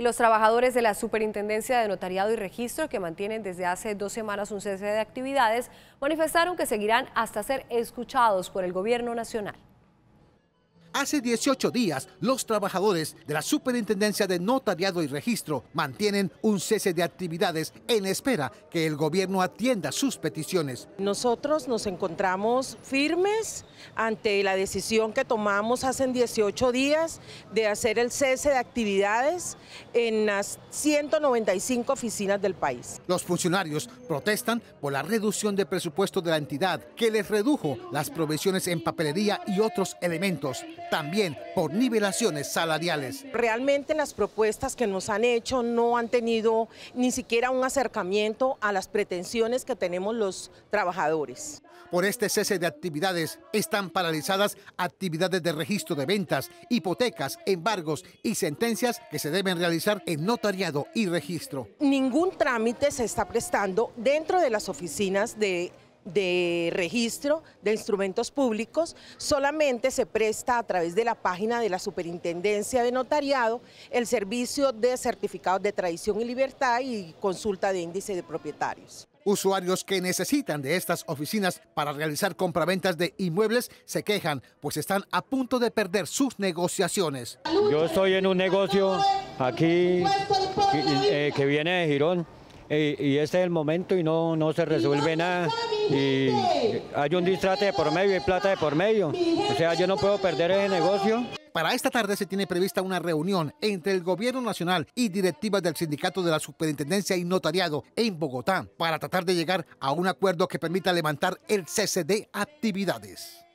y los trabajadores de la Superintendencia de Notariado y Registro, que mantienen desde hace dos semanas un cese de actividades, manifestaron que seguirán hasta ser escuchados por el Gobierno Nacional. Hace 18 días, los trabajadores de la Superintendencia de Notariado y Registro mantienen un cese de actividades en espera que el gobierno atienda sus peticiones. Nosotros nos encontramos firmes ante la decisión que tomamos hace 18 días de hacer el cese de actividades en las 195 oficinas del país. Los funcionarios protestan por la reducción de presupuesto de la entidad que les redujo las provisiones en papelería y otros elementos también por nivelaciones salariales. Realmente las propuestas que nos han hecho no han tenido ni siquiera un acercamiento a las pretensiones que tenemos los trabajadores. Por este cese de actividades están paralizadas actividades de registro de ventas, hipotecas, embargos y sentencias que se deben realizar en notariado y registro. Ningún trámite se está prestando dentro de las oficinas de de registro de instrumentos públicos solamente se presta a través de la página de la Superintendencia de Notariado el servicio de certificados de tradición y libertad y consulta de índice de propietarios. Usuarios que necesitan de estas oficinas para realizar compraventas de inmuebles se quejan, pues están a punto de perder sus negociaciones. Yo estoy en un negocio aquí eh, que viene de Girón y, este es el momento y no, no se resuelve nada. Y hay un distrate de por medio, y plata de por medio. O sea, yo no puedo perder ese negocio. Para esta tarde se tiene prevista una reunión entre el Gobierno Nacional y directivas del Sindicato de la Superintendencia y Notariado en Bogotá para tratar de llegar a un acuerdo que permita levantar el cese de actividades.